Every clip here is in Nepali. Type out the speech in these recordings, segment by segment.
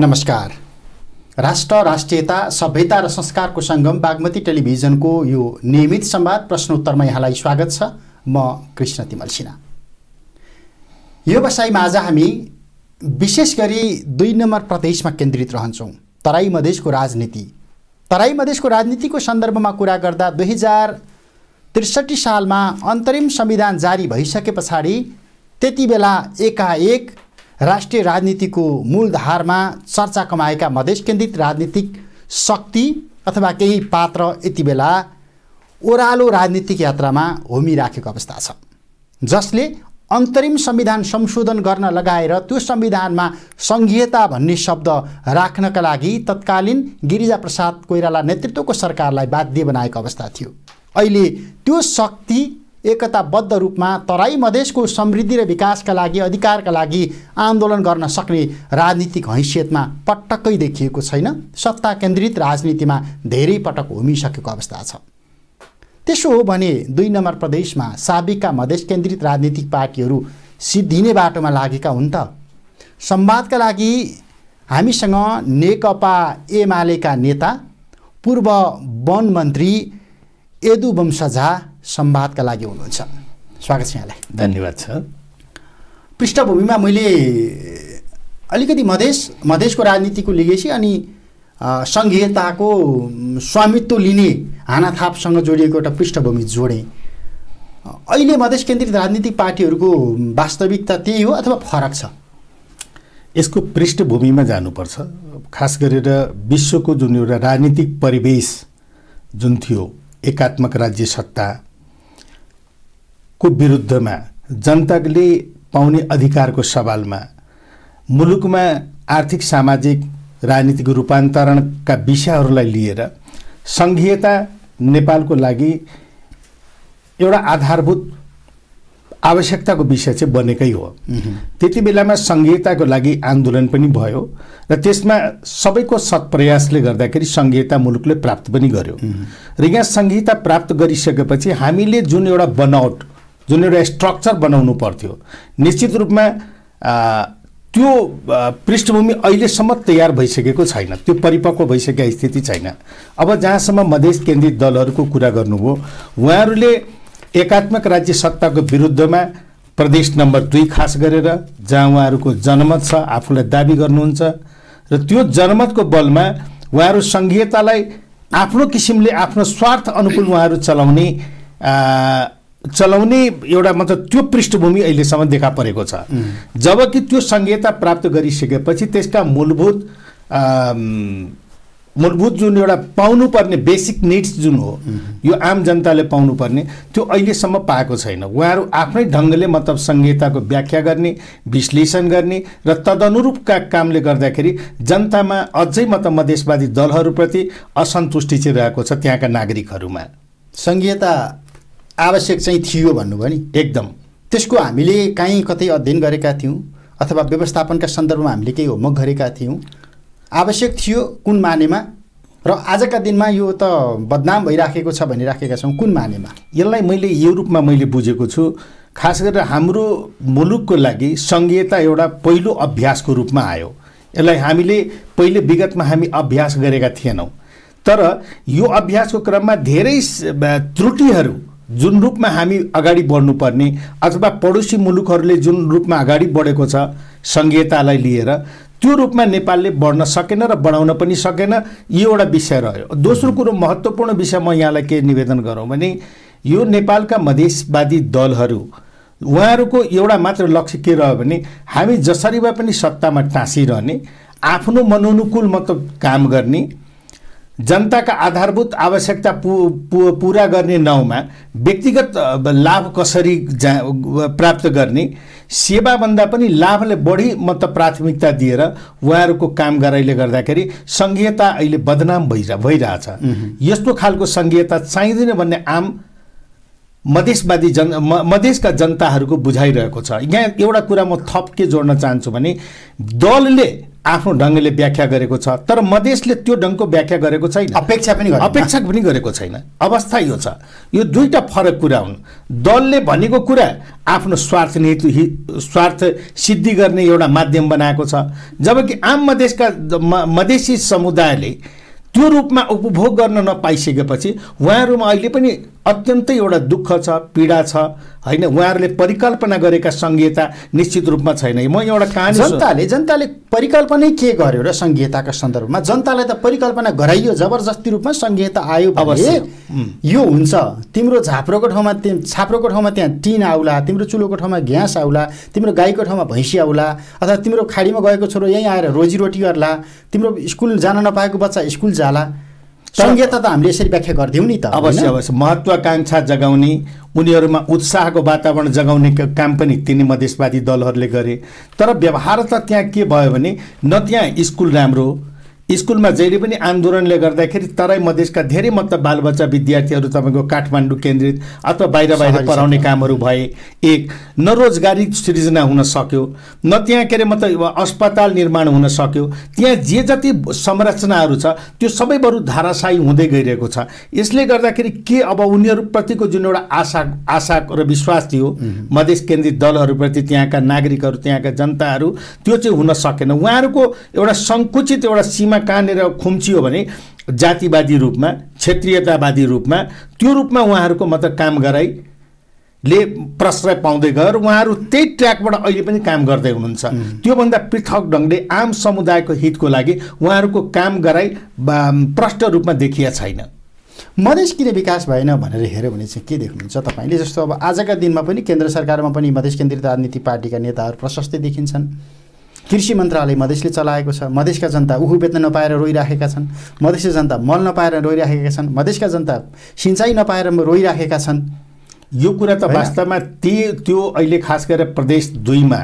नमस्कार राष्ट्र राष्ट्रियता सभ्यता र संस्कारको सङ्गम बागमती टेलिभिजनको यो नियमित संवाद प्रश्नोत्तरमा यहाँलाई स्वागत छ म कृष्ण तिमल सिन्हा यो बसाइमा आज हामी विशेष गरी दुई नम्बर प्रदेशमा केन्द्रित रहन्छौँ तराई मधेसको राजनीति तराई मधेसको राजनीतिको सन्दर्भमा कुरा गर्दा दुई हजार त्रिसठी सालमा अन्तरिम संविधान जारी भइसके पछाडि त्यति बेला एकाएक राष्ट्रिय राजनीतिको मूलधारमा चर्चा कमाएका मधेस केन्द्रित राजनीतिक शक्ति अथवा केही पात्र यति बेला ओह्रालो राजनीतिक यात्रामा होमिराखेको अवस्था छ जसले अन्तरिम संविधान संशोधन गर्न लगाएर त्यो संविधानमा सङ्घीयता भन्ने शब्द राख्नका लागि तत्कालीन गिरिजाप्रसाद कोइराला नेतृत्वको सरकारलाई बाध्य बनाएको अवस्था थियो अहिले त्यो शक्ति एकताबद्ध रूपमा तराई मधेसको समृद्धि र विकासका लागि अधिकारका लागि आन्दोलन गर्न सक्ने राजनीतिक हैसियतमा पटक्कै देखिएको छैन सत्ता केन्द्रित राजनीतिमा धेरै पटक होमिसकेको अवस्था छ त्यसो हो भने दुई नम्बर प्रदेशमा साबिकका मधेस केन्द्रित राजनीतिक पार्टीहरू सिद्धिने बाटोमा लागेका हुन् त संवादका लागि हामीसँग नेकपा एमालेका नेता पूर्व वन मन्त्री यदुवंश झा संवादका लागि हुनुहुन्छ स्वागत छ यहाँलाई धन्यवाद छ पृष्ठभूमिमा मैले अलिकति मधेस मधेसको राजनीतिको लिगेसी अनि सङ्घीयताको स्वामित्व लिने हानाथापसँग जोडिएको एउटा पृष्ठभूमि जोडेँ अहिले मधेस केन्द्रित राजनीतिक पार्टीहरूको वास्तविकता त्यही हो अथवा फरक छ यसको पृष्ठभूमिमा जानुपर्छ खास गरेर विश्वको जुन एउटा राजनीतिक परिवेश जुन थियो एकात्मक राज्य सत्ता को विरुद्धमा जनताले पाउने अधिकारको सवालमा मुलुकमा आर्थिक सामाजिक राजनीतिक रूपान्तरणका विषयहरूलाई लिएर सङ्घीयता नेपालको लागि एउटा आधारभूत आवश्यकताको विषय चाहिँ बनेकै हो त्यति बेलामा सङ्घीयताको लागि आन्दोलन पनि भयो र त्यसमा सबैको सत्प्रयासले गर्दाखेरि सङ्घीयता मुलुकले प्राप्त पनि गर्यो र यहाँ सङ्घीयता प्राप्त गरिसकेपछि हामीले जुन एउटा बनावट जुन एउटा स्ट्रक्चर बनाउनु पर्थ्यो निश्चित रूपमा त्यो पृष्ठभूमि अहिलेसम्म तयार भइसकेको छैन त्यो परिपक्व भइसकेको स्थिति छैन अब जहाँसम्म मधेस केन्द्रित दलहरूको कुरा गर्नुभयो उहाँहरूले एकात्मक राज्य सत्ताको विरुद्धमा प्रदेश नम्बर दुई खास गरेर जहाँ उहाँहरूको जनमत छ आफूलाई दाबी गर्नुहुन्छ र त्यो जनमतको बलमा उहाँहरू सङ्घीयतालाई आफ्नो किसिमले आफ्नो स्वार्थ अनुकूल उहाँहरू चलाउने चलाउने एउटा मतलब त्यो पृष्ठभूमि अहिलेसम्म देखा परेको छ जबकि त्यो संहिता प्राप्त गरिसकेपछि त्यसका मूलभूत मूलभूत जुन एउटा पाउनुपर्ने बेसिक निड्स जुन हो यो आम जनताले पाउनुपर्ने त्यो अहिलेसम्म पाएको छैन उहाँहरू आफ्नै ढङ्गले मतलब संहिताको व्याख्या गर्ने विश्लेषण गर्ने र तदनुरूपका कामले गर्दाखेरि जनतामा अझै मतलब मधेसवादी दलहरूप्रति असन्तुष्टि चाहिँ रहेको छ त्यहाँका नागरिकहरूमा संहिता आवश्यक चाहिँ थियो भन्नुभयो नि एकदम त्यसको हामीले काहीँ कतै अध्ययन गरेका थियौँ अथवा व्यवस्थापनका सन्दर्भमा हामीले केही होमवर्क गरेका थियौँ आवश्यक थियो कुन मानेमा र आजका दिनमा यो त बदनाम भइराखेको छ भनिराखेका छौँ कुन मानेमा यसलाई मैले यो रूपमा मैले बुझेको छु खास गरेर हाम्रो मुलुकको लागि सङ्घीयता एउटा पहिलो अभ्यासको रूपमा आयो यसलाई हामीले पहिले विगतमा हामी अभ्यास गरेका थिएनौँ तर यो अभ्यासको क्रममा धेरै त्रुटिहरू जुन रूपमा हामी अगाडि बढ्नुपर्ने अथवा पडोसी मुलुकहरूले जुन रूपमा अगाडि बढेको छ सङ्घीयतालाई लिएर त्यो रूपमा नेपालले बढ्न सकेन र बढाउन पनि सकेन यो एउटा विषय रह्यो दोस्रो कुरो महत्त्वपूर्ण विषय म यहाँलाई के निवेदन गरौँ भने यो नेपालका मधेसवादी दलहरू उहाँहरूको एउटा मात्र लक्ष्य के रह्यो भने हामी जसरी भए पनि सत्तामा टाँसिरहने आफ्नो मनोनुकूल मतलब काम गर्ने जनताका आधारभूत आवश्यकता पु, पु पुरा गर्ने नाउँमा व्यक्तिगत लाभ कसरी जा प्राप्त गर्ने सेवाभन्दा पनि लाभले बढी म प्राथमिकता दिएर उहाँहरूको काम गराइले गर्दाखेरि सङ्घीयता अहिले बदनाम भइरह भइरहेछ यस्तो खालको सङ्घीयता चाहिँदैन भन्ने आम मधेसवादी जन म मधेसका जनताहरूको बुझाइरहेको छ यहाँ एउटा कुरा म थप के जोड्न चाहन्छु भने दलले आफ्नो ढङ्गले व्याख्या गरेको छ तर मधेसले त्यो ढङ्गको व्याख्या गरेको छैन अपेक्षा पनि अपेक्षा पनि गरेको छैन अवस्था यो छ यो दुईवटा फरक कुरा हुन् दलले भनेको कुरा आफ्नो स्वार्थ हेतु स्वार्थ सिद्धि गर्ने एउटा माध्यम बनाएको छ जबकि आम मधेसका मधेसी समुदायले त्यो रूपमा उपभोग गर्न नपाइसकेपछि उहाँहरूमा अहिले पनि अत्यन्तै एउटा दुःख छ पीडा छ होइन उहाँहरूले परिकल्पना गरेका सङ्घीयता निश्चित रूपमा छैन म एउटा कहाँ जनताले जनताले परिकल्पनै के गर्यो र सङ्घीयताका सन्दर्भमा जनतालाई त परिकल्पना गराइयो जबरजस्ती रूपमा सङ्घीयता आयो अवश्य यो हुन्छ तिम्रो झाप्रोको ठाउँमा छाप्रोको ठाउँमा त्यहाँ टिन आउला तिम्रो चुलोको ठाउँमा ग्यास आउला तिम्रो गाईको ठाउँमा भैँसी आउला अथवा तिम्रो खाडीमा गएको छोरो यहीँ आएर रोजीरोटी गर्ला तिम्रो स्कुल जान नपाएको बच्चा स्कुल जाला सङ्घीयता त हामीले यसरी व्याख्या गरिदिउँ नि त अवश्य अवश्य महत्त्वाकाङ्क्षा जगाउने उनीहरूमा उत्साहको वातावरण जगाउने काम पनि तिनी मधेसवादी दलहरूले गरे तर व्यवहार त त्यहाँ के भयो भने न त्यहाँ स्कुल राम्रो स्कुलमा जहिले पनि आन्दोलनले गर्दाखेरि तराई मधेसका धेरै मतलब बालबच्चा विद्यार्थीहरू तपाईँको काठमाडौँ केन्द्रित अथवा बाहिर बाहिर पढाउने कामहरू भए एक न रोजगारी सृजना हुन सक्यो न त्यहाँ के अरे मतलब अस्पताल निर्माण हुन सक्यो त्यहाँ जे जति संरचनाहरू छ त्यो सबै बरु धाराशायी हुँदै गइरहेको छ यसले गर्दाखेरि के अब उनीहरूप्रतिको जुन एउटा आशा आशा र विश्वास थियो मधेस केन्द्रित दलहरूप्रति त्यहाँका नागरिकहरू त्यहाँका जनताहरू त्यो चाहिँ हुन सकेन उहाँहरूको एउटा सङ्कुचित एउटा सीमा रूपमा कहाँनिर खुम्चियो भने जातिवादी रूपमा क्षेत्रीयतावादी रूपमा त्यो रूपमा उहाँहरूको मतलब काम गराई ले प्रश्रय पाउँदै गयो र उहाँहरू त्यही ट्र्याकबाट अहिले पनि काम गर्दै हुनुहुन्छ त्योभन्दा पृथक ढङ्गले आम समुदायको हितको लागि उहाँहरूको काम गराइ प्रष्ट रूपमा देखिया छैन मधेस किन विकास भएन भनेर हेऱ्यो भने चाहिँ के देख्नुहुन्छ तपाईँले जस्तो अब आजका दिनमा पनि केन्द्र सरकारमा पनि मधेस केन्द्रित राजनीति पार्टीका नेताहरू प्रशस्तै देखिन्छन् कृषि मन्त्रालय मधेसले चलाएको छ मधेसका जनता उखु बेच्न नपाएर रोइराखेका छन् मधेसी जनता मल नपाएर रोइराखेका छन् मधेसका जनता सिँचाइ नपाएर रोइराखेका छन् यो कुरा त वास्तवमा ती त्यो अहिले खास गरेर प्रदेश दुईमा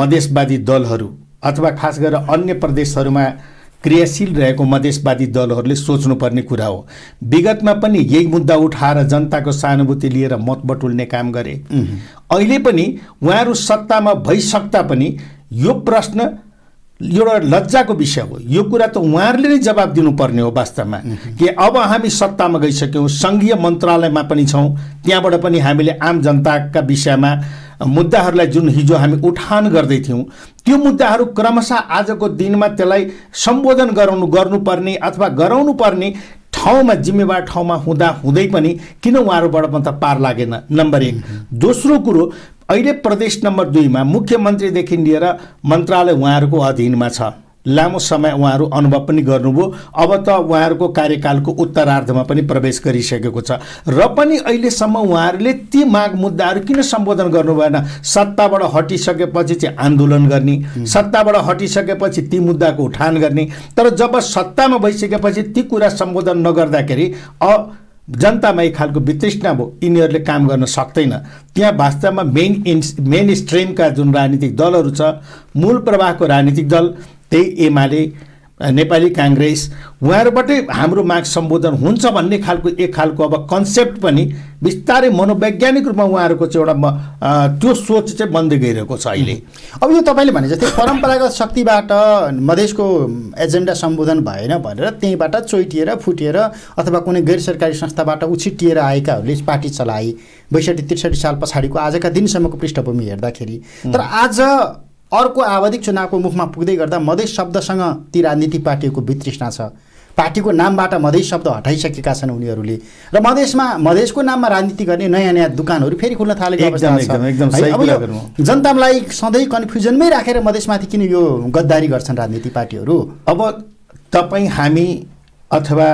मधेसवादी दलहरू अथवा खास गरेर अन्य प्रदेशहरूमा क्रियाशील रहेको मधेसवादी दलहरूले सोच्नुपर्ने कुरा हो विगतमा पनि यही मुद्दा उठाएर जनताको सहानुभूति लिएर मत बटुल्ने काम गरे अहिले पनि उहाँहरू सत्तामा भइसक्दा पनि यो प्रश्न एउटा लज्जाको विषय हो यो कुरा त उहाँहरूले नै जवाब दिनुपर्ने हो वास्तवमा कि अब हामी सत्तामा गइसक्यौँ सङ्घीय मन्त्रालयमा पनि छौँ त्यहाँबाट पनि हामीले आम जनताका विषयमा मुद्दाहरूलाई जुन हिजो हामी उठान गर्दैथ्यौँ त्यो मुद्दाहरू क्रमशः आजको दिनमा त्यसलाई सम्बोधन गराउनु गर्नुपर्ने अथवा गराउनु पर्ने ठाउँमा जिम्मेवार ठाउँमा हुँदा हुँदै पनि किन उहाँहरूबाट त पार लागेन नम्बर एक दोस्रो कुरो अहिले प्रदेश नम्बर दुईमा मुख्यमन्त्रीदेखि लिएर मन्त्रालय उहाँहरूको अधीनमा छ लामो समय उहाँहरू अनुभव पनि गर्नुभयो अब त उहाँहरूको कार्यकालको उत्तरार्धमा पनि प्रवेश गरिसकेको छ र पनि अहिलेसम्म उहाँहरूले ती माग मुद्दाहरू किन सम्बोधन गर्नु भएन सत्ताबाट हटिसकेपछि चाहिँ आन्दोलन गर्ने सत्ताबाट हटिसकेपछि ती मुद्दाको उठान गर्ने तर जब सत्तामा भइसकेपछि ती कुरा सम्बोधन नगर्दाखेरि अ जनतामा एक खालको वितृष्णा भयो यिनीहरूले काम गर्न सक्दैन त्यहाँ वास्तवमा मेन इन् मेन स्ट्रिमका जुन राजनीतिक दलहरू छ मूल प्रवाहको राजनीतिक दल त्यही एमाले नेपाली काङ्ग्रेस उहाँहरूबाटै हाम्रो माग सम्बोधन हुन्छ भन्ने खालको एक खालको अब कन्सेप्ट पनि बिस्तारै मनोवैज्ञानिक रूपमा उहाँहरूको चाहिँ एउटा त्यो सोच चाहिँ बन्दै गइरहेको छ अहिले अब यो तपाईँले भने जस्तै परम्परागत शक्तिबाट मधेसको एजेन्डा सम्बोधन भएन भनेर त्यहीँबाट चोइटिएर फुटिएर अथवा कुनै गैर सरकारी संस्थाबाट उछिटिएर आएकाहरूले पार्टी चलाए बैसठी त्रिसठी साल पछाडिको आजका दिनसम्मको पृष्ठभूमि हेर्दाखेरि तर आज अर्को आवधिक चुनावको मुखमा पुग्दै गर्दा मधेस शब्दसँग ती राजनीतिक पार्टीहरूको वितृष्णा छ पार्टीको नामबाट मधेस शब्द हटाइसकेका छन् उनीहरूले र मधेसमा मधेसको नाममा राजनीति गर्ने नयाँ नयाँ दुकानहरू फेरि खुल्न थालेको जनतालाई सधैँ कन्फ्युजनमै राखेर मधेसमाथि किन यो गद्दारी गर्छन् राजनीति पार्टीहरू अब तपाईँ हामी अथवा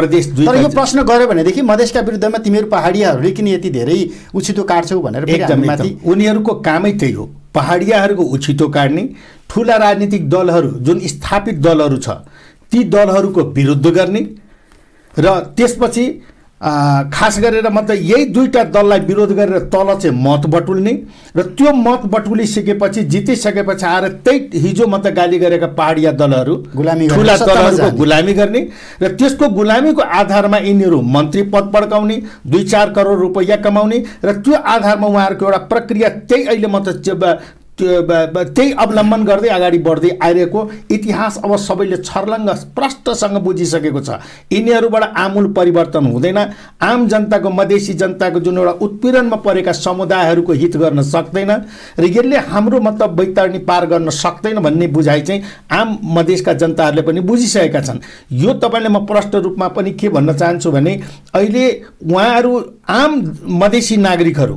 प्रदेश तर यो प्रश्न गऱ्यो भनेदेखि मधेसका विरुद्धमा तिमीहरू पहाडियाहरूले किन यति धेरै उछितो काट्छौ भनेर उनीहरूको कामै त्यही हो पहाडियाहरूको उछिटो काट्ने ठुला राजनीतिक दलहरू जुन स्थापित दलहरू छ ती दलहरूको विरुद्ध गर्ने र त्यसपछि खास गरेर मतलब यही दुईवटा दललाई विरोध गरेर तल चाहिँ मत बटुल्ने र त्यो मत बटुलिसकेपछि जितिसकेपछि आएर त्यही हिजो मतलब गाली गरेका पहाडिया दलहरू गुलामी ठुला दलहरूको गुलामी गर्ने र त्यसको गुलामीको आधारमा यिनीहरू मन्त्री पद पड्काउने दुई चार करोड रुपैयाँ कमाउने र त्यो आधारमा उहाँहरूको एउटा प्रक्रिया त्यही अहिले मतलब त्यही अवलम्बन गर्दै अगाडि बढ्दै आइरहेको इतिहास अब सबैले छर्लङ्ग प्रष्टसँग बुझिसकेको छ यिनीहरूबाट आमूल परिवर्तन हुँदैन आम जनताको मधेसी जनताको जुन एउटा उत्पीडनमा परेका समुदायहरूको हित गर्न सक्दैन र यसले हाम्रो मतलब वैतरणी पार गर्न सक्दैन भन्ने बुझाइ चाहिँ आम मधेसका जनताहरूले पनि बुझिसकेका छन् यो तपाईँले म प्रष्ट रूपमा पनि के भन्न चाहन्छु भने अहिले उहाँहरू आम मधेसी नागरिकहरू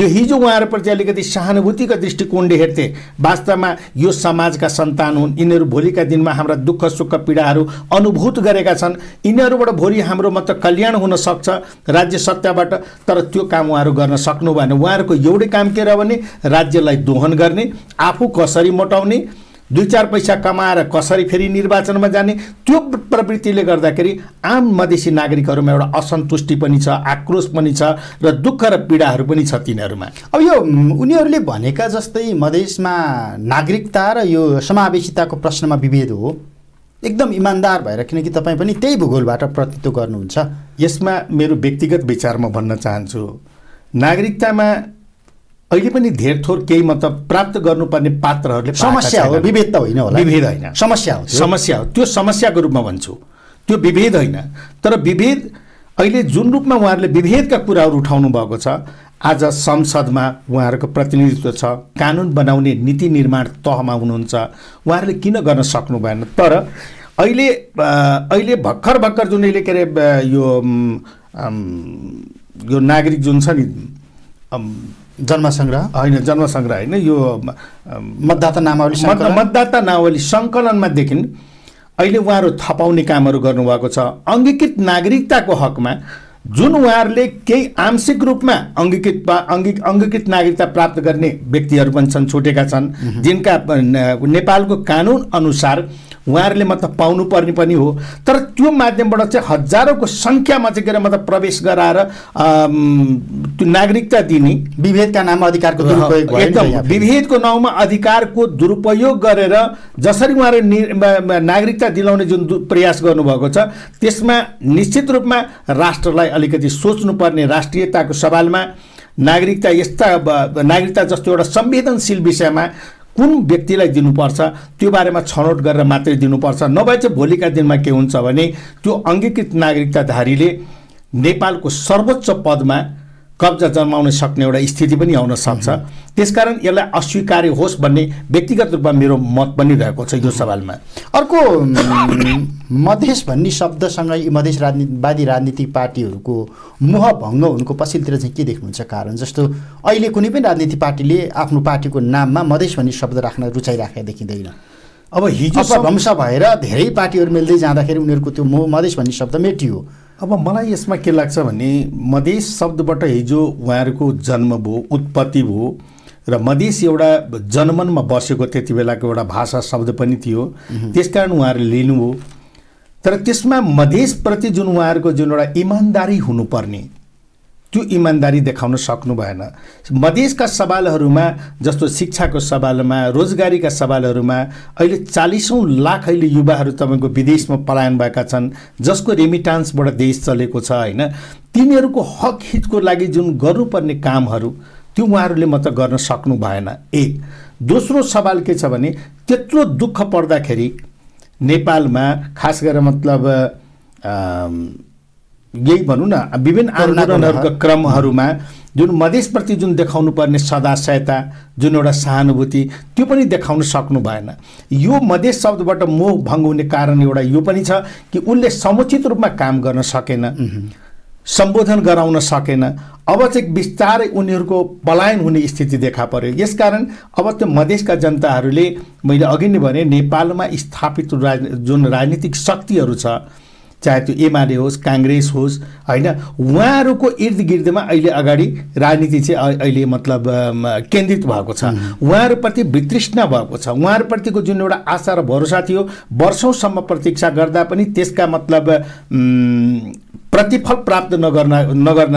जो हिजो उहाँहरूप्रति अलिकति सहानुभूतिको दृष्टिकोणले हेर्थे वास्तवमा यो समाजका सन्तान हुन् यिनीहरू भोलिका दिनमा हाम्रा दुःख सुख पीडाहरू अनुभूत गरेका छन् यिनीहरूबाट भोलि हाम्रो मात्र कल्याण हुन सक्छ राज्य सत्ताबाट तर त्यो काम उहाँहरू गर्न सक्नु भएन उहाँहरूको एउटै काम के रह्यो भने राज्यलाई दोहन गर्ने आफू कसरी मोटाउने दुई चार पैसा कमाएर कसरी फेरि निर्वाचनमा जाने त्यो प्रवृत्तिले गर्दाखेरि आम मधेसी नागरिकहरूमा एउटा असन्तुष्टि पनि छ आक्रोश पनि छ र दुःख र पीडाहरू पनि छ तिनीहरूमा अब यो उनीहरूले भनेका जस्तै मधेसमा नागरिकता र यो समावेशिताको प्रश्नमा विभेद हो एकदम इमान्दार भएर किनकि तपाईँ पनि त्यही भूगोलबाट प्रतित्व गर्नुहुन्छ यसमा मेरो व्यक्तिगत विचार म भन्न चाहन्छु नागरिकतामा अहिले पनि धेर थोर केही मतलब प्राप्त गर्नुपर्ने पात्रहरूले समस्या हो विभेद त होइन होला विभेद होइन समस्या हो समस्या हो त्यो समस्याको रूपमा भन्छु त्यो विभेद होइन तर विभेद अहिले जुन रूपमा उहाँहरूले विभेदका कुराहरू उठाउनु भएको छ आज संसदमा उहाँहरूको प्रतिनिधित्व छ कानुन बनाउने नीति निर्माण तहमा हुनुहुन्छ उहाँहरूले किन गर्न सक्नु भएन तर अहिले अहिले भर्खर भर्खर जुन अहिले के अरे यो नागरिक जुन छ नि जन्मसङ्ग्रह होइन जन्मसङ्ग्रह होइन यो मतदाता नामावली मतदाता नावली सङ्कलनमा देखि अहिले उहाँहरू थपाउने कामहरू गर्नुभएको छ अङ्गीकृत नागरिकताको हकमा जुन उहाँहरूले केही आंशिक रूपमा अङ्गीकृत अङ्गी अङ्गीकृत नागरिकता प्राप्त गर्ने व्यक्तिहरू पनि छन् छुटेका छन् जिनका नेपालको कानुन अनुसार उहाँहरूले मतलब पाउनुपर्ने पनि हो तर त्यो माध्यमबाट चाहिँ हजारौँको सङ्ख्यामा चाहिँ के अरे मतलब प्रवेश गराएर त्यो नागरिकता दिने विभेदका नाममा अधिकारको दुरुपयोग एकदम विभेदको नाउँमा अधिकारको दुरुपयोग गरेर जसरी उहाँहरू नागरिकता दिलाउने जुन प्रयास गर्नुभएको छ त्यसमा निश्चित रूपमा राष्ट्रलाई अलिकति सोच्नुपर्ने राष्ट्रियताको सवालमा नागरिकता यस्ता नागरिकता जस्तो एउटा संवेदनशील विषयमा कुन व्यक्तिलाई दिनुपर्छ त्यो बारेमा छनौट गरेर मात्रै दिनुपर्छ नभए चाहिँ भोलिका दिनमा के हुन्छ भने त्यो अङ्गीकृत नागरिकताधारीले नेपालको सर्वोच्च पदमा कब्जा जन्माउन सक्ने एउटा स्थिति पनि आउन सक्छ त्यसकारण यसलाई अस्वीकार्य होस् भन्ने व्यक्तिगत रूपमा मेरो मत पनि रहेको छ यो सवालमा अर्को मधेस भन्ने शब्दसँग यी मधेस राजनीतिवादी राजनीतिक पार्टीहरूको भङ्ग हुनुको पछिल्लोतिर चाहिँ के देख्नुहुन्छ कारण जस्तो अहिले कुनै पनि राजनीतिक पार्टीले आफ्नो पार्टीको नाममा मधेस भन्ने शब्द राख्न रुचाइराखेका देखिँदैन अब हिजो अपभ्रंश भएर धेरै पार्टीहरू मिल्दै जाँदाखेरि उनीहरूको त्यो मधेस भन्ने शब्द मेटियो अब मलाई यसमा के लाग्छ भने मधेस शब्दबाट हिजो उहाँहरूको जन्म भयो उत्पत्ति भयो र मधेस एउटा जनमनमा बसेको त्यति बेलाको एउटा भाषा शब्द पनि थियो त्यसकारण उहाँहरूले लिनुभयो तर त्यसमा मधेसप्रति जुन उहाँहरूको जुन एउटा इमान्दारी हुनुपर्ने त्यो इमान्दारी देखाउन सक्नु भएन मधेसका सवालहरूमा जस्तो शिक्षाको सवालमा रोजगारीका सवालहरूमा अहिले चालिसौँ लाख अहिले युवाहरू तपाईँको विदेशमा पलायन भएका छन् जसको रेमिटान्सबाट देश चलेको छ होइन तिनीहरूको हक हितको लागि जुन गर्नुपर्ने कामहरू त्यो उहाँहरूले मात्र गर्न सक्नु भएन एक दोस्रो सवाल के छ भने त्यत्रो दुःख पर्दाखेरि नेपालमा खास गरेर मतलब यही भनौँ न विभिन्न आन्दोलनहरूका क्रमहरूमा जुन मधेसप्रति जुन देखाउनु पर्ने सदाशयता जुन एउटा सहानुभूति त्यो पनि देखाउन सक्नु भएन यो मधेस शब्दबाट मोह भङ्ग हुने कारण एउटा यो पनि छ कि उसले समुचित रूपमा काम गर्न सकेन सम्बोधन गराउन सकेन अब चाहिँ बिस्तारै उनीहरूको पलायन हुने स्थिति देखा पर्यो यसकारण अब त्यो मधेसका जनताहरूले मैले अघि नै भने नेपालमा स्थापित राज जुन राजनीतिक शक्तिहरू छ चाहे त्यो एमआरए होस् काङ्ग्रेस होस् होइन उहाँहरूको इर्द गिर्दमा अहिले अगाडि राजनीति चाहिँ अहिले मतलब केन्द्रित भएको छ उहाँहरूप्रति वितृष्ण भएको छ उहाँहरूप्रतिको जुन एउटा आशा र भरोसा थियो वर्षौँसम्म प्रतीक्षा गर्दा पनि त्यसका मतलब प्रतिफल प्राप्त नगर्न नगर्न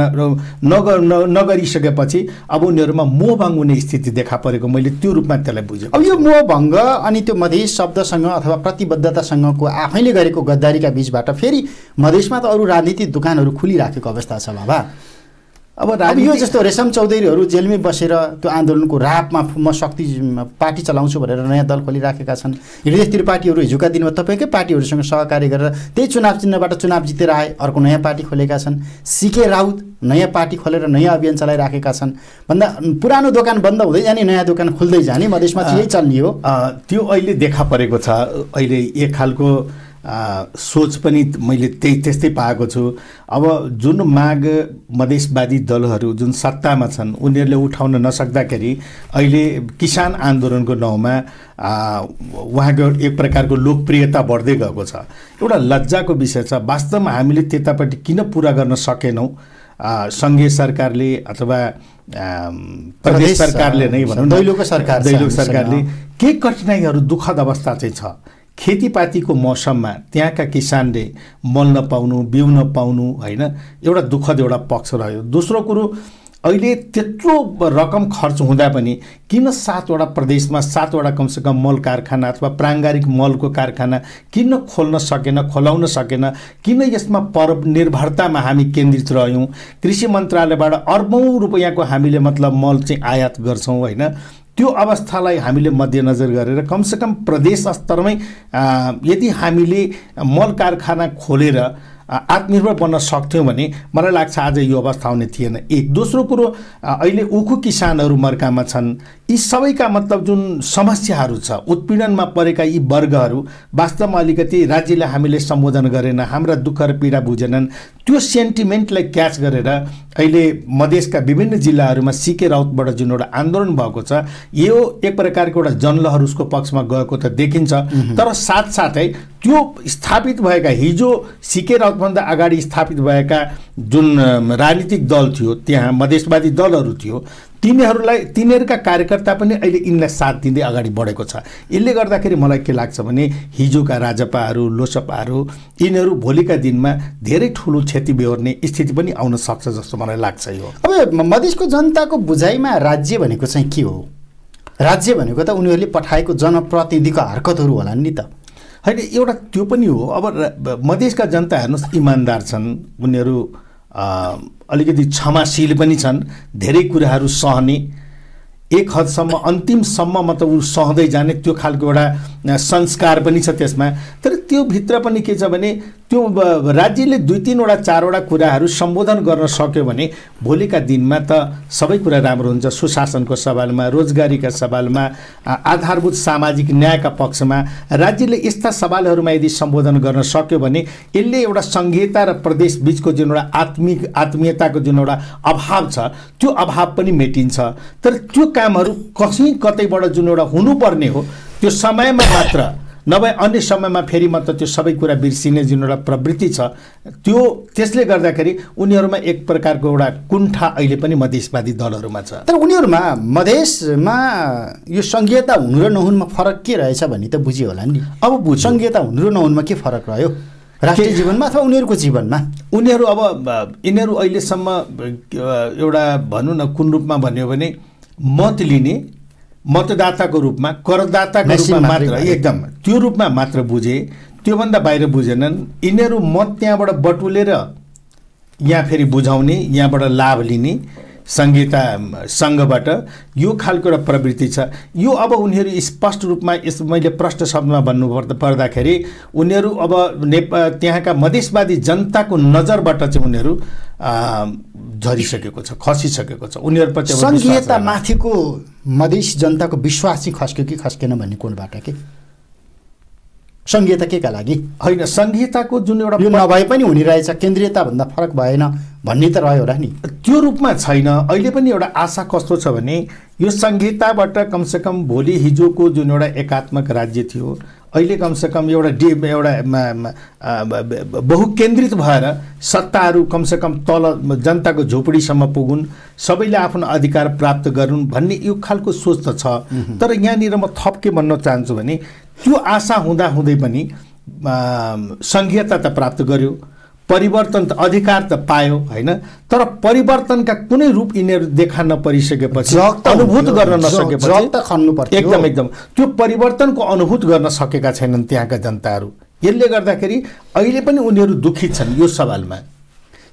नगर नगरिसकेपछि अब उनीहरूमा मोहभङ्ग हुने स्थिति देखा परेको मैले त्यो रूपमा त्यसलाई बुझेँ अब यो मोहभङ्ग अनि त्यो मधेस शब्दसँग अथवा प्रतिबद्धतासँगको आफैले गरेको गद्दारीका बिचबाट फेरि फेरि मधेसमा त अरू राजनीतिक दोकानहरू खुलिराखेको अवस्था छ बाबा अब अब यो जस्तो रेशम चौधरीहरू जेलमै बसेर त्यो आन्दोलनको रापमा म शक्ति पार्टी चलाउँछु भनेर नयाँ दल खोलिराखेका छन् हृदय त्रिपाठीहरू हिजोका दिनमा तपाईँकै पार्टीहरूसँग सहकार्य गरेर त्यही चुनाव चिन्हबाट चुनाव जितेर आए अर्को नयाँ पार्टी खोलेका छन् सिके राउत नयाँ पार्टी खोलेर नयाँ अभियान चलाइराखेका छन् भन्दा पुरानो दोकान बन्द हुँदै जाने नयाँ दोकान खुल्दै जाने मधेसमा यही चल्ने हो त्यो अहिले देखा परेको छ अहिले एक खालको सोच पनि मैले त्यही त्यस्तै पाएको छु अब जुन माग मधेसवादी दलहरू जुन सत्तामा छन् उनीहरूले उठाउन नसक्दाखेरि अहिले किसान आन्दोलनको नाउँमा उहाँको एक प्रकारको लोकप्रियता बढ्दै गएको छ एउटा लज्जाको विषय छ वास्तवमा हामीले त्यतापट्टि किन पुरा गर्न सकेनौँ सङ्घीय सरकारले अथवा प्रदेश सरकारले नै भनौँ दैलोको सरकार दैलोको सरकारले के कठिनाइहरू दुःखद अवस्था चाहिँ छ खेतीपातीको मौसममा त्यहाँका किसानले मल नपाउनु बिउ नपाउनु होइन एउटा दुःखद एउटा पक्ष रह्यो दोस्रो कुरो अहिले त्यत्रो रकम खर्च हुँदा पनि किन सातवटा प्रदेशमा सातवटा कमसेकम मल कारखाना अथवा प्राङ्गारिक मलको कारखाना किन खोल्न सकेन खोलाउन सकेन किन यसमा पर निर्भरतामा हामी केन्द्रित रह्यौँ कृषि मन्त्रालयबाट अर्बौँ रुपियाँको हामीले मतलब मल चाहिँ आयात गर्छौँ होइन त्यो अवस्थालाई हामीले मध्यनजर गरेर कमसेकम प्रदेश स्तरमै यदि हामीले मल कारखाना खोलेर आत्मनिर्भर बन्न सक्थ्यौँ भने मलाई लाग्छ आज यो अवस्था आउने थिएन एक दोस्रो कुरो अहिले उखु किसानहरू मर्कामा छन् यी सबैका मतलब जुन समस्याहरू छ उत्पीडनमा परेका यी वर्गहरू वास्तवमा अलिकति राज्यले हामीले सम्बोधन गरेन हाम्रा दुःख र पीडा बुझेनन् त्यो सेन्टिमेन्टलाई क्याच गरेर अहिले मधेसका विभिन्न जिल्लाहरूमा सिके राउतबाट जुन एउटा आन्दोलन भएको छ यो एक प्रकारको एउटा जनलहर उसको पक्षमा गएको त देखिन्छ तर साथसाथै त्यो स्थापित भएका हिजो सिके राउतभन्दा अगाडि स्थापित भएका जुन राजनीतिक दल थियो त्यहाँ मधेसवादी दलहरू थियो तिनीहरूलाई तिनीहरूका कार्यकर्ता पनि अहिले यिनलाई साथ दिँदै अगाडि बढेको छ यसले गर्दाखेरि मलाई के लाग्छ भने हिजोका राजपाहरू लोसपाहरू यिनीहरू भोलिका दिनमा धेरै ठुलो क्षति बेहोर्ने स्थिति पनि आउन सक्छ जस्तो मलाई लाग्छ यो अब मधेसको जनताको बुझाइमा राज्य भनेको चाहिँ के हो राज्य भनेको त उनीहरूले पठाएको जनप्रतिनिधिको हरकतहरू होला नि त होइन एउटा त्यो पनि हो अब मधेसका जनता हेर्नुहोस् इमान्दार छन् उनीहरू अलिकति क्षमाशील पनि छन् धेरै कुराहरू सहने एक हदसम्म अन्तिमसम्म मतलब ऊ सहँदै जाने त्यो खालको एउटा संस्कार पनि छ त्यसमा तर त्यो भित्र पनि के छ भने त्यो राज्यले दुई तिनवटा चारवटा कुराहरू सम्बोधन गर्न सक्यो भने भोलिका दिनमा त सबै कुरा राम्रो हुन्छ सुशासनको सवालमा रोजगारीका सवालमा आधारभूत सामाजिक न्यायका पक्षमा राज्यले यस्ता सवालहरूमा यदि सम्बोधन गर्न सक्यो भने यसले एउटा सङ्घीयता र प्रदेश बिचको जुन एउटा आत्मिक आत्मीयताको जुन एउटा अभाव छ त्यो अभाव पनि मेटिन्छ तर त्यो कामहरू कसै कतैबाट जुन एउटा हुनुपर्ने हो त्यो समयमा मात्र नभए अन्य समयमा फेरि मात्र त्यो सबै कुरा बिर्सिने जुन एउटा प्रवृत्ति छ त्यो त्यसले गर्दाखेरि उनीहरूमा एक प्रकारको एउटा कुण्ठा अहिले पनि मधेसवादी दलहरूमा छ तर उनीहरूमा मधेसमा यो सङ्घीयता हुनु र नहुनुमा फरक के रहेछ भन्ने त बुझ्यो होला नि अब बुझ सङ्घीयता हुनु र नहुनुमा के फरक रह्यो राष्ट्रिय जीवनमा अथवा उनीहरूको जीवनमा उनीहरू अब यिनीहरू अहिलेसम्म एउटा भनौँ न कुन रूपमा भन्यो भने मत लिने मतदाताको रूपमा करदाताको रूपमा मात्र एकदम त्यो रूपमा मात्र बुझे त्योभन्दा बाहिर बुझेनन् यिनीहरू मत त्यहाँबाट बटुलेर यहाँ फेरि बुझाउने यहाँबाट लाभ लिने सङ्घबाट यो खालको एउटा प्रवृत्ति छ यो अब उनीहरू स्पष्ट रूपमा यस मैले प्रष्ट शब्दमा भन्नु पर्दाखेरि उनीहरू अब नेप त्यहाँका मधेसवादी जनताको नजरबाट चाहिँ उनीहरू झरिसकेको छ खसिसकेको छ उनीहरूप्रति सङ्घीयता माथिको मधेस जनताको विश्वास चाहिँ खस्क्यो कि खस्केन भन्ने कोणबाट के सङ्घीयता के का लागि होइन सङ्घीयताको जुन एउटा नभए पनि हुने रहेछ केन्द्रीयताभन्दा फरक भएन भन्ने त रह्यो होला नि त्यो रूपमा छैन अहिले पनि एउटा आशा कस्तो छ भने यो संहिताबाट कमसेकम भोलि हिजोको जुन एउटा एकात्मक राज्य थियो अहिले कमसेकम एउटा डे एउटा बहुकेन्द्रित भएर सत्ताहरू कमसेकम तल जनताको झोपडीसम्म पुगुन् सबैले आफ्नो अधिकार प्राप्त गरून् भन्ने यो खालको सोच त छ तर यहाँनिर म थप के भन्न चाहन्छु भने त्यो आशा हुँदाहुँदै पनि सङ्घीयता त प्राप्त गर्यो परिवर्तन त अधिकार त पायो होइन तर परिवर्तनका कुनै रूप यिनीहरू देखा नपरिसकेपछि अनुभूत गर्न नसकेपछि एकदम एकदम त्यो परिवर्तनको अनुभूत गर्न सकेका छैनन् त्यहाँका जनताहरू यसले गर्दाखेरि अहिले पनि उनीहरू दुखित छन् यो सवालमा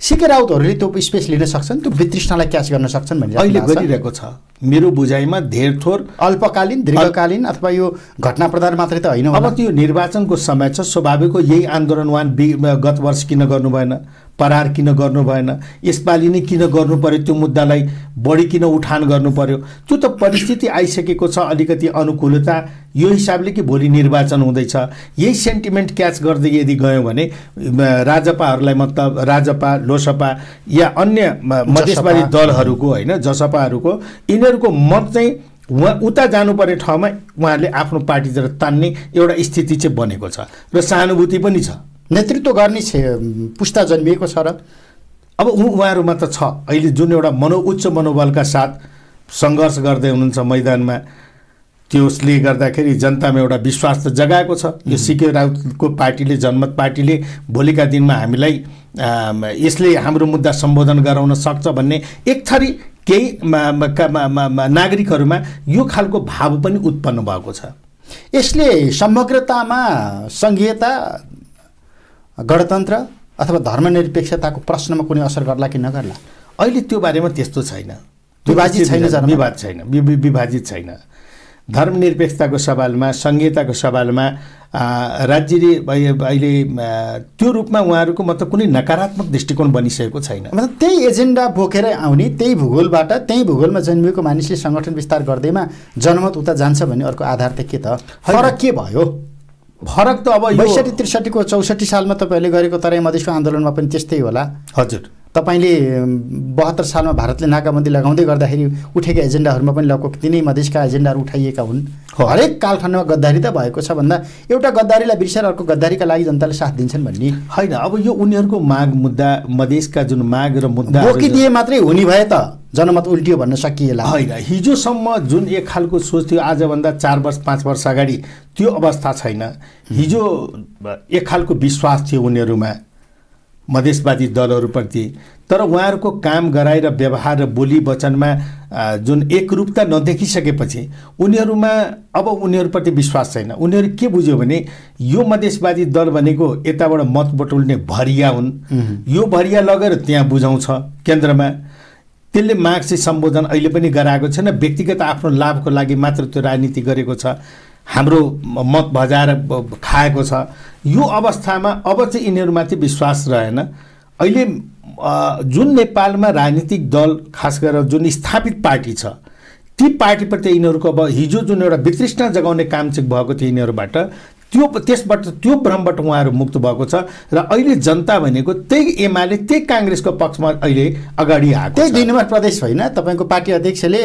सिके राउतहरूले त्यो स्पेस लिन सक्छन् त्यो वितृष्णालाई क्यास गर्न सक्छन् भनेर अहिले गरिरहेको छ मेरो बुझाइमा धेर थोर अल्पकालीन दीर्घकालीन अथवा यो घटना प्रधान मात्रै त होइन अब त्यो निर्वाचनको समय छ स्वाभाविक यही आन्दोलन आन्दोलनवान गत वर्ष किन गर्नु भएन करार किन गर्नु भएन यसपालि नै किन गर्नु पर्यो त्यो मुद्दालाई बढी किन उठान गर्नु पर्यो त्यो त परिस्थिति आइसकेको छ अलिकति अनुकूलता यो हिसाबले कि भोलि निर्वाचन हुँदैछ यही सेन्टिमेन्ट क्याच गर्दै यदि गयौँ भने राजपाहरूलाई मतलब राजपा लोसपा या अन्य मधेसवादी दलहरूको होइन जसपाहरूको यिनीहरूको मत चाहिँ उहाँ उता जानुपर्ने ठाउँमा उहाँहरूले आफ्नो पार्टीतिर तान्ने एउटा स्थिति चाहिँ बनेको छ र सहानुभूति पनि छ नेतृत्व गर्ने पुस्ता जन्मिएको छ र अब उहाँहरूमा त छ अहिले जुन एउटा मनो उच्च मनोबलका साथ सङ्घर्ष गर्दै हुनुहुन्छ मैदानमा त्यसले गर्दाखेरि जनतामा एउटा विश्वास त जगाएको छ यो सिके राउतको पार्टीले जनमत पार्टीले भोलिका दिनमा हामीलाई यसले हाम्रो मुद्दा सम्बोधन गराउन सक्छ भन्ने एक थरी केही नागरिकहरूमा यो खालको भाव पनि उत्पन्न भएको छ यसले समग्रतामा सङ्घीयता गणतन्त्र अथवा धर्मनिरपेक्षताको प्रश्नमा कुनै असर गर्ला कि नगर्ला अहिले त्यो बारेमा त्यस्तो छैन विभाजित छैन विवाद छैन विभाजित छैन धर्मनिरपेक्षताको सवालमा सङ्घीयताको सवालमा राज्यले अहिले त्यो रूपमा उहाँहरूको मतलब कुनै नकारात्मक दृष्टिकोण बनिसकेको छैन मतलब त्यही एजेन्डा बोकेर आउने त्यही भूगोलबाट त्यही भूगोलमा जन्मिएको मानिसले सङ्गठन विस्तार गर्दैमा जनमत उता जान्छ भन्ने अर्को आधार त के त फरक के भयो फरक त अब बैसठी त्रिसठीको चौसठी सालमा तपाईँहरूले गरेको तराई मधेसको आन्दोलनमा पनि त्यस्तै होला हजुर तपाईँले बहत्तर सालमा भारतले नाकाबन्दी लगाउँदै गर्दाखेरि उठेका एजेन्डाहरूमा पनि लगभग तिनै मधेसका एजेन्डाहरू उठाइएका हुन् हरेक कालखण्डमा गद्दारी त भएको छ भन्दा एउटा गद्दारीलाई बिर्सेर अर्को गद्दारीका लागि जनताले साथ दिन्छन् भन्ने होइन अब यो उनीहरूको माग मुद्दा मधेसका जुन माग र मुद्दा रोकिदिए मात्रै हुने भए त जनमत उल्टियो भन्न सकिएला होइन हिजोसम्म जुन एक खालको सोच थियो आजभन्दा चार वर्ष पाँच वर्ष अगाडि त्यो अवस्था छैन हिजो एक खालको विश्वास थियो उनीहरूमा मधेसवादी दलहरूप्रति तर उहाँहरूको काम गराएर व्यवहार र बोली वचनमा जुन एकरूपता नदेखिसकेपछि उनीहरूमा अब उनीहरूप्रति विश्वास छैन उनीहरू के बुझ्यो भने यो मधेसवादी दल भनेको यताबाट मत बटुल्ने भरिया हुन् यो भरिया लगेर त्यहाँ बुझाउँछ केन्द्रमा त्यसले मार्क्सी सम्बोधन अहिले पनि गराएको छैन व्यक्तिगत आफ्नो लाभको लागि मात्र त्यो राजनीति गरेको छ हाम्रो मत भजाएर खाएको छ यो अवस्थामा अब चाहिँ यिनीहरूमाथि विश्वास रहेन अहिले जुन नेपालमा राजनीतिक दल खास गरेर जुन स्थापित पार्टी छ ती पार्टीप्रति यिनीहरूको अब हिजो जुन एउटा वितृष्णा जगाउने काम चाहिँ भएको थियो यिनीहरूबाट त्यो त्यसबाट त्यो भ्रमबाट उहाँहरू मुक्त भएको छ र अहिले जनता भनेको त्यही एमाले त्यही काङ्ग्रेसको पक्षमा अहिले अगाडि आएको त्यही दुई नम्बर प्रदेश होइन तपाईँको पार्टी अध्यक्षले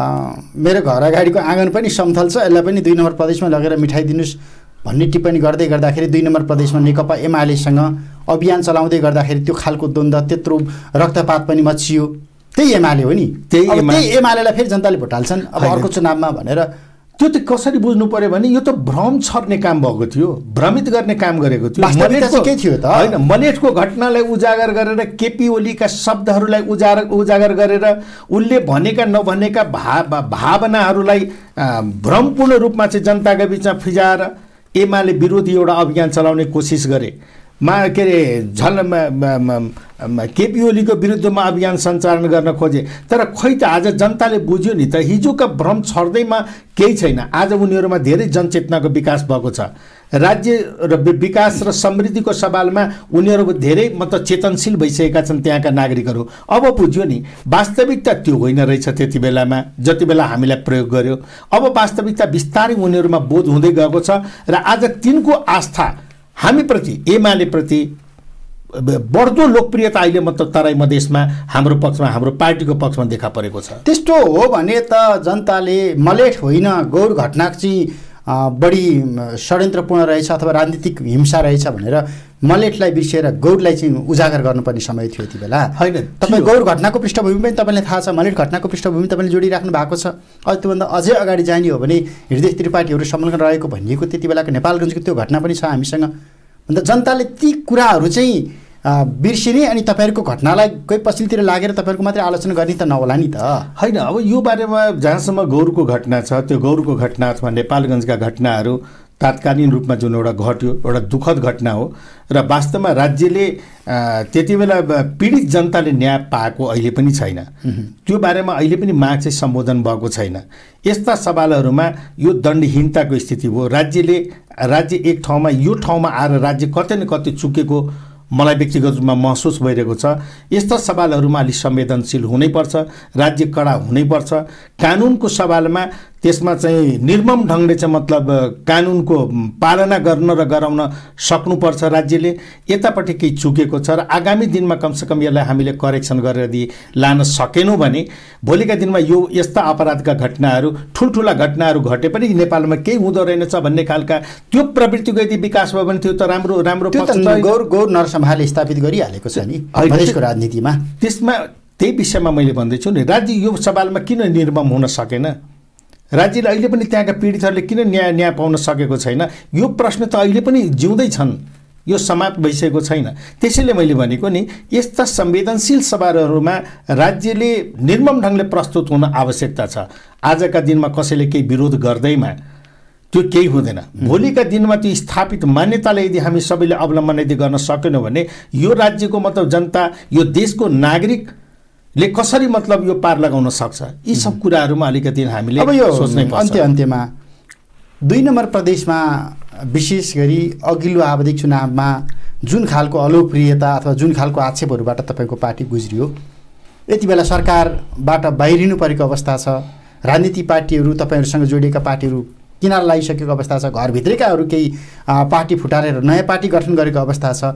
मेरो घर अगाडिको आँगन पनि समथल छ यसलाई पनि दुई नम्बर प्रदेशमा लगेर मिठाइदिनुहोस् भन्ने टिप्पणी गर्दै गर्दाखेरि दुई नम्बर प्रदेशमा नेकपा एमालेसँग अभियान चलाउँदै गर्दाखेरि त्यो खालको द्वन्द्व त्यत्रो रक्तपात पनि मचियो त्यही एमाले हो नि त्यही एमालेलाई फेरि जनताले भोट हाल्छन् अब अर्को चुनावमा भनेर त्यो त कसरी बुझ्नु पर्यो भने यो त भ्रम छर्ने काम भएको थियो भ्रमित गर्ने काम गरेको थियो के थियो त होइन मनेटको घटनालाई उजागर गरेर केपी ओलीका शब्दहरूलाई उजागर उजागर गरेर उसले भनेका नभनेका भा भावनाहरूलाई भ्रमपूर्ण रूपमा चाहिँ जनताका बिचमा फिजाएर एमाले विरोधी एउटा अभियान चलाउने कोसिस गरे मा के अरे झल केपी ओलीको विरुद्धमा अभियान सञ्चालन गर्न खोजे तर खोइ त आज जनताले बुझ्यो नि त हिजोका भ्रम छर्दैमा केही छैन आज उनीहरूमा धेरै जनचेतनाको विकास भएको छ राज्य र विकास र समृद्धिको सवालमा उनीहरू धेरै मतलब चेतनशील भइसकेका छन् त्यहाँका नागरिकहरू अब बुझ्यो नि वास्तविकता त्यो होइन रहेछ त्यति बेलामा जति बेला हामीलाई प्रयोग गर्यो अब वास्तविकता बिस्तारै उनीहरूमा बोध हुँदै गएको छ र आज तिनको आस्था हामीप्रति एमालेप्रति बढ्दो लोकप्रियता अहिले मतलब तराई मधेसमा हाम्रो पक्षमा हाम्रो पार्टीको पक्षमा देखा परेको छ त्यस्तो हो भने त जनताले मलेट होइन गौर घटनाक्षी चाहिँ बढी षड्यन्त्रपूर्ण रहेछ अथवा राजनीतिक हिंसा रहेछ भनेर मलेटलाई बिर्सिएर गौरलाई चाहिँ उजागर गर्नुपर्ने समय थियो यति बेला होइन तपाईँ गौर घटनाको पृष्ठभूमि पनि तपाईँलाई थाहा छ मलेट घटनाको पृष्ठभूमि तपाईँले जोडिराख्नु भएको छ अझ त्योभन्दा अझै अगाडि जाने हो भने हृदय त्रिपाठीहरू संलग्न रहेको भनिएको त्यति बेलाको नेपालगञ्जको त्यो घटना पनि छ हामीसँग अन्त जनताले ती कुराहरू चाहिँ बिर्सिने अनि तपाईँहरूको घटनालाई कोही पछिल्लोतिर लागेर तपाईँहरूको मात्रै आलोचना गर्ने त नहोला नि त होइन अब यो बारेमा जहाँसम्म गौरको घटना छ त्यो गौरको घटना अथवा नेपालगञ्जका घटनाहरू तात्कालीन रूपमा जुन एउटा घट्यो एउटा दुःखद घटना हो र वास्तवमा राज्यले त्यति बेला पीडित जनताले न्याय पाएको अहिले पनि छैन त्यो बारेमा अहिले पनि माग चाहिँ सम्बोधन भएको छैन यस्ता सवालहरूमा यो दण्डहीनताको स्थिति हो राज्यले राज्य एक ठाउँमा यो ठाउँमा आएर राज्य कतै न कतै चुकेको मलाई व्यक्तिगत रूपमा महसुस भइरहेको छ यस्ता सवालहरूमा अलिक संवेदनशील हुनैपर्छ राज्य कडा हुनैपर्छ कानुनको सवालमा त्यसमा चाहिँ निर्मम ढङ्गले चाहिँ मतलब कानुनको पालना गर्न र गराउन सक्नुपर्छ राज्यले यतापट्टि केही चुकेको छ र आगामी दिनमा कमसेकम यसलाई हामीले करेक्सन गरेर दि लान सकेनौँ भने भोलिका दिनमा यो यस्ता अपराधका घटनाहरू ठुल्ठुला घटनाहरू घटे पनि नेपालमा केही हुँदो रहेनछ भन्ने खालका त्यो प्रवृत्तिको यदि विकास भयो भने त्यो त राम्रो राम्रो गौर गौर नरसम्हाले स्थापित गरिहालेको छ नि राजनीतिमा त्यसमा त्यही विषयमा मैले भन्दैछु नि राज्य यो सवालमा किन निर्मम हुन सकेन राज्यले अहिले पनि त्यहाँका पीडितहरूले किन न्याय न्याय पाउन सकेको छैन यो प्रश्न त अहिले पनि जिउँदै छन् यो समाप्त भइसकेको छैन त्यसैले मैले भनेको नि यस्ता संवेदनशील सवारहरूमा राज्यले निर्मम ढङ्गले प्रस्तुत हुन आवश्यकता छ आजका दिनमा कसैले केही विरोध गर्दैमा त्यो केही हुँदैन भोलिका दिनमा त्यो स्थापित मान्यतालाई यदि हामी सबैले अवलम्बन यदि गर्न सकेनौँ भने यो राज्यको मतलब जनता यो देशको नागरिक ले कसरी मतलब यो पार लगाउन सक्छ यी सब कुराहरूमा अलिकति हामीले अब यो अन्त्य अन्त्यमा दुई नम्बर प्रदेशमा विशेष गरी अघिल्लो आवधिक चुनावमा जुन खालको अलोकप्रियता अथवा जुन खालको आक्षेपहरूबाट तपाईँको पार्टी गुज्रियो यति बेला सरकारबाट बाहिरिनु परेको अवस्था छ राजनीति पार्टीहरू तपाईँहरूसँग जोडिएका पार्टीहरू किनार लगाइसकेको अवस्था छ घरभित्रैकाहरू केही पार्टी फुटारेर नयाँ पार्टी गठन गरेको अवस्था छ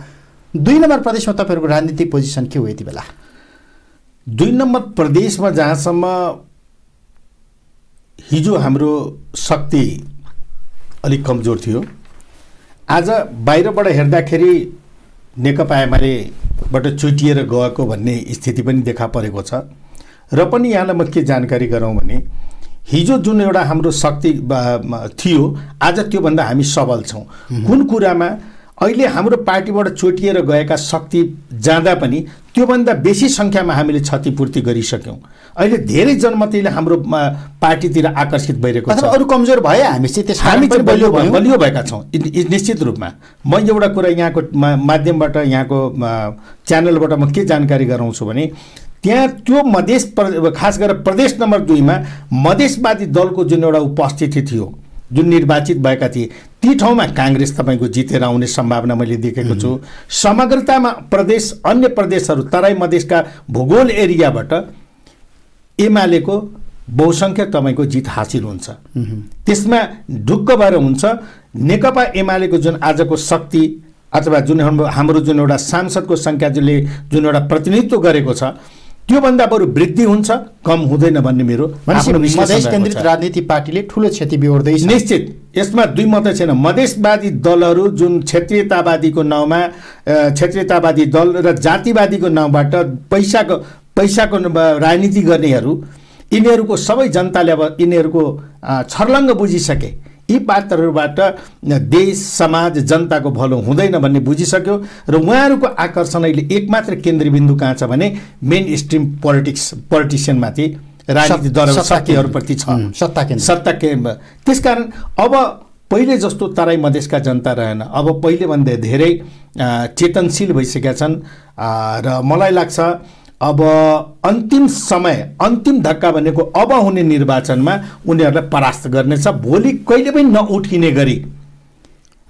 दुई नम्बर प्रदेशमा तपाईँहरूको राजनीतिक पोजिसन के हो यति बेला दुई नम्बर प्रदेशमा जहाँसम्म हिजो हाम्रो शक्ति अलिक कमजोर थियो आज बाहिरबाट हेर्दाखेरि नेकपा एमालेबाट चुटिएर गएको भन्ने स्थिति पनि देखा परेको छ र पनि यहाँलाई म के जानकारी गरौँ भने हिजो जुन एउटा हाम्रो शक्ति थियो आज त्योभन्दा हामी सबल छौँ कुन कुरामा अहिले हाम्रो पार्टीबाट चोटिएर गएका शक्ति जाँदा पनि त्योभन्दा बेसी सङ्ख्यामा हामीले क्षतिपूर्ति गरिसक्यौँ अहिले धेरै जनमतले हाम्रो पार्टीतिर आकर्षित भइरहेको छ अरू कमजोर भए हामी चाहिँ हामी चाहिँ बलियो बलियो भएका छौँ निश्चित रूपमा म एउटा कुरा यहाँको माध्यमबाट यहाँको च्यानलबाट म के जानकारी गराउँछु भने त्यहाँ त्यो मधेस खास गरेर प्रदेश नम्बर दुईमा मधेसवादी दलको जुन एउटा उपस्थिति थियो जुन निर्वाचित भएका थिए ती ठाउँमा काङ्ग्रेस तपाईँको जितेर आउने सम्भावना मैले देखेको छु समग्रतामा प्रदेश अन्य प्रदेशहरू तराई मधेसका भूगोल एरियाबाट एमालेको बहुसङ्ख्यक तपाईँको जित हासिल हुन्छ त्यसमा ढुक्क भएर हुन्छ नेकपा एमालेको जुन आजको शक्ति अथवा जुन हाम्रो जुन एउटा सांसदको सङ्ख्या जसले जुन एउटा प्रतिनिधित्व गरेको छ त्योभन्दा बरु वृद्धि हुन्छ कम हुँदैन भन्ने मेरो मधेस केन्द्रित राजनीति पार्टीले ठुलो क्षति बिहोर्दैछ निश्चित यसमा दुई मात्रै छैन मधेसवादी दलहरू जुन क्षेत्रीयतावादीको नाउँमा क्षेत्रीयतावादी दल र जातिवादीको नाउँबाट पैसाको पैसाको राजनीति गर्नेहरू यिनीहरूको सबै जनताले अब यिनीहरूको छर्लङ्ग बुझिसके यी पात्रहरूबाट देश समाज जनताको भलो हुँदैन भन्ने बुझिसक्यो र उहाँहरूको आकर्षण अहिले एकमात्र केन्द्रीय कहाँ छ भने मेन स्ट्रिम पोलिटिक्स पोलिटिसियनमाथि राजनीति दल शक्तिहरूप्रति छ सत्ता केन्द्र सत्ता केन्द्र त्यसकारण अब पहिले जस्तो तराई मधेसका जनता रहेन अब पहिलेभन्दा धेरै चेतनशील भइसकेका छन् र मलाई लाग्छ अब अन्तिम समय अन्तिम धक्का भनेको अब हुने निर्वाचनमा उनीहरूलाई परास्त गर्नेछ भोलि कहिले पनि नउठिने गरी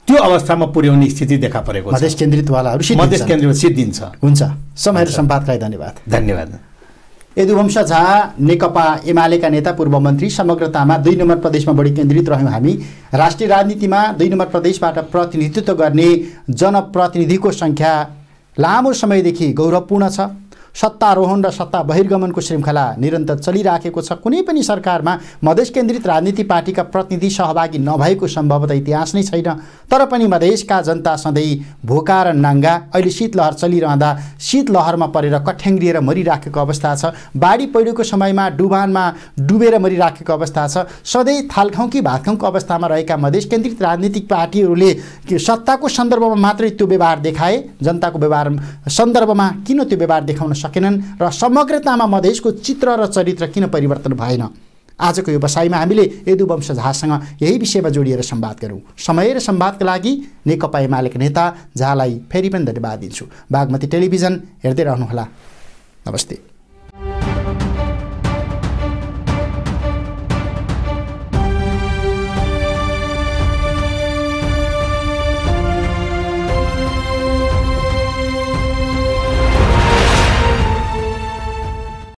त्यो अवस्थामा पुर्याउने स्थिति देखा परेको मधेस केन्द्रितवालाहरू मधेस केन्द्रित सिद्धिन्छ हुन्छ समयहरू सम्पादकलाई धन्यवाद धन्यवाद यदुवंश झा नेकपा एमालेका नेता पूर्व मन्त्री समग्रतामा दुई नम्बर प्रदेशमा बढी केन्द्रित रह्यौँ हामी राष्ट्रिय राजनीतिमा दुई नम्बर प्रदेशबाट प्रतिनिधित्व गर्ने जनप्रतिनिधिको सङ्ख्या लामो समयदेखि गौरवपूर्ण छ सत्तारोहण र सत्ता बहिर्गमनको श्रृङ्खला निरन्तर चलिराखेको छ कुनै पनि सरकारमा मधेस केन्द्रित राजनीति पार्टीका प्रतिनिधि सहभागी नभएको सम्भवतः इतिहास नै छैन तर पनि मधेसका जनता सधैँ भोका र नाङ्गा अहिले शीतलहर चलिरहँदा शीतलहरमा परेर कठ्याङ्ग्रिएर मरिराखेको अवस्था छ बाढी पहिरोको समयमा डुबानमा डुबेर मरिराखेको अवस्था छ सधैँ थालखौँ कि भातखौँको अवस्थामा रहेका मधेस केन्द्रित राजनीतिक पार्टीहरूले सत्ताको सन्दर्भमा मात्रै त्यो व्यवहार देखाए जनताको व्यवहार सन्दर्भमा किन त्यो व्यवहार देखाउन सक्छ सकेनन् र समग्रतामा मधेसको चित्र र चरित्र किन परिवर्तन भएन आजको व्यवसायमा हामीले यदु झासँग यही विषयमा जोडिएर सम्वाद गरौँ समय र सम्वादका लागि नेकपा एमालेका नेता झालाई फेरि पनि धन्यवाद दिन्छु बागमती टेलिभिजन हेर्दै रहनुहोला नमस्ते